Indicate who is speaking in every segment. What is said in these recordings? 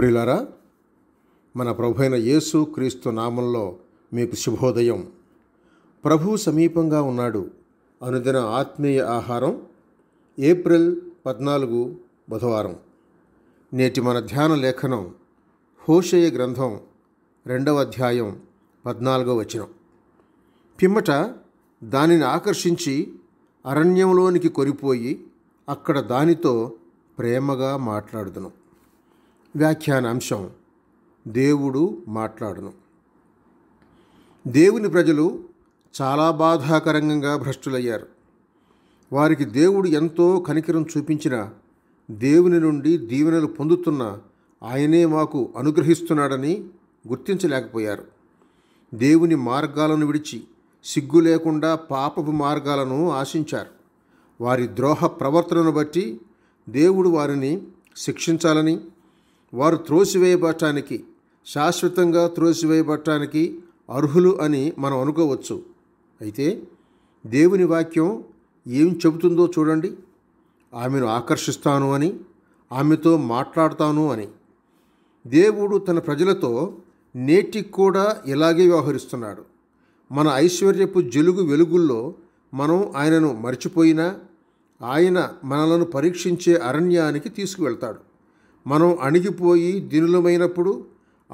Speaker 1: ప్రియులారా మన ప్రభు అయిన యేసు క్రీస్తు నామంలో మీకు శుభోదయం ప్రభు సమీపంగా ఉన్నాడు అనుదిన ఆత్మీయ ఆహారం ఏప్రిల్ పద్నాలుగు బుధవారం నేటి మన ధ్యాన లేఖనం హోషయ గ్రంథం రెండవ అధ్యాయం పద్నాలుగో వచనం పిమ్మట దానిని ఆకర్షించి అరణ్యంలోనికి కొరిపోయి అక్కడ దానితో ప్రేమగా మాట్లాడుదును వ్యాఖ్యానాంశం దేవుడు మాట్లాడను దేవుని ప్రజలు చాలా బాధాకరంగా భ్రష్టులయ్యారు వారికి దేవుడు ఎంతో కనికరం చూపించిన దేవుని నుండి దీవెనలు పొందుతున్న ఆయనే మాకు అనుగ్రహిస్తున్నాడని గుర్తించలేకపోయారు దేవుని మార్గాలను విడిచి సిగ్గు లేకుండా పాపపు మార్గాలను ఆశించారు వారి ద్రోహ ప్రవర్తనను బట్టి దేవుడు వారిని శిక్షించాలని వారు త్రోసివేయబట్టానికి శాశ్వతంగా త్రోసివేయబట్టానికి అర్హులు అని మనం అనుకోవచ్చు అయితే దేవుని వాక్యం ఏం చెబుతుందో చూడండి ఆమెను ఆకర్షిస్తాను అని ఆమెతో మాట్లాడతాను అని దేవుడు తన ప్రజలతో నేటికి కూడా ఇలాగే వ్యవహరిస్తున్నాడు మన ఐశ్వర్యపు జలుగు వెలుగుల్లో మనం ఆయనను మర్చిపోయినా ఆయన మనలను పరీక్షించే అరణ్యానికి తీసుకువెళ్తాడు మనం అణిగిపోయి దినులమైనప్పుడు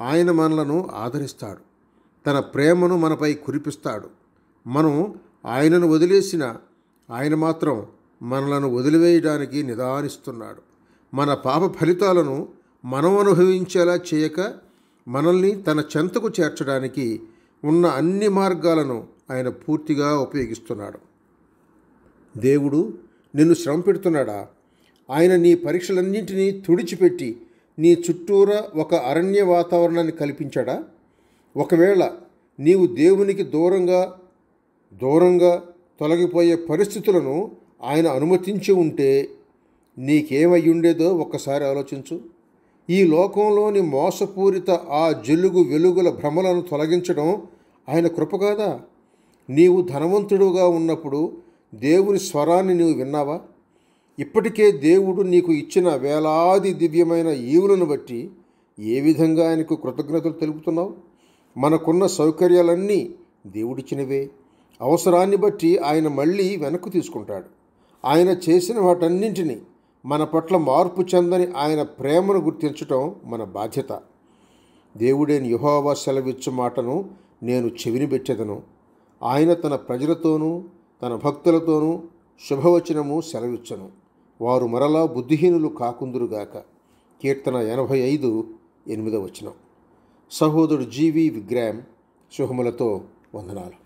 Speaker 1: ఆయన మనలను ఆదరిస్తాడు తన ప్రేమను మనపై కురిపిస్తాడు మనం ఆయనను వదిలేసిన ఆయన మాత్రం మనలను వదిలివేయడానికి నిదానిస్తున్నాడు మన పాప ఫలితాలను మనం అనుభవించేలా చేయక మనల్ని తన చెంతకు చేర్చడానికి ఉన్న అన్ని మార్గాలను ఆయన పూర్తిగా ఉపయోగిస్తున్నాడు దేవుడు నిన్ను శ్రమ పెడుతున్నాడా ఆయన నీ పరీక్షలన్నింటినీ తుడిచిపెట్టి నీ చుట్టూరా ఒక అరణ్య వాతావరణాన్ని కల్పించాడా ఒకవేళ నీవు దేవునికి దూరంగా దూరంగా తొలగిపోయే పరిస్థితులను ఆయన అనుమతించి ఉంటే నీకేమై ఉండేదో ఒక్కసారి ఆలోచించు ఈ లోకంలోని మోసపూరిత ఆ జలుగు వెలుగుల భ్రమలను తొలగించడం ఆయన కృప కాదా నీవు ధనవంతుడుగా ఉన్నప్పుడు దేవుని స్వరాన్ని నీవు విన్నావా ఇప్పటికే దేవుడు నీకు ఇచ్చిన వేలాది దివ్యమైన ఈవులను బట్టి ఏ విధంగా ఆయనకు కృతజ్ఞతలు తెలుపుతున్నావు మనకున్న సౌకర్యాలన్నీ దేవుడిచ్చినవే అవసరాన్ని బట్టి ఆయన మళ్ళీ వెనక్కు తీసుకుంటాడు ఆయన చేసిన వాటన్నింటినీ మన పట్ల మార్పు చెందని ఆయన ప్రేమను గుర్తించటం మన బాధ్యత దేవుడైన యుహోవా సెలవిచ్చు మాటను నేను చెవిని పెట్టెదను ఆయన తన ప్రజలతోనూ తన భక్తులతోనూ శుభవచనము సెలవిచ్చను వారు మరలా బుద్ధిహీనులు కాకుందురుగాక కీర్తన ఎనభై ఐదు ఎనిమిదవచనం సహోదరుడు జీవి విగ్రామ్ శుభములతో వందనాలు